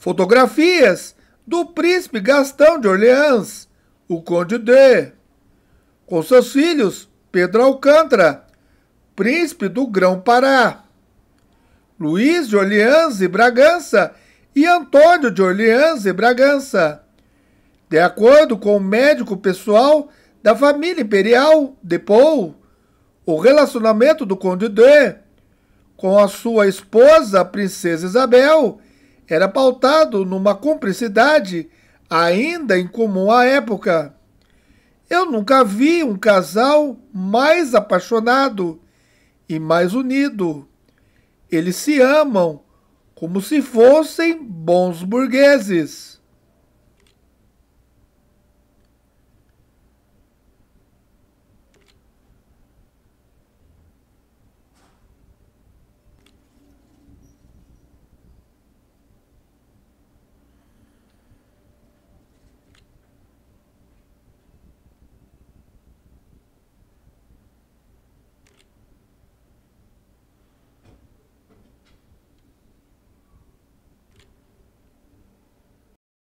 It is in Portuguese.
Fotografias do príncipe Gastão de Orleans, o Conde D, com seus filhos Pedro Alcântara, príncipe do Grão-Pará, Luís de Orleans e Bragança e Antônio de Orleans e Bragança. De acordo com o médico pessoal da família imperial de Paul, o relacionamento do Conde D com a sua esposa, a princesa Isabel, era pautado numa cumplicidade ainda incomum à época. Eu nunca vi um casal mais apaixonado e mais unido. Eles se amam como se fossem bons burgueses.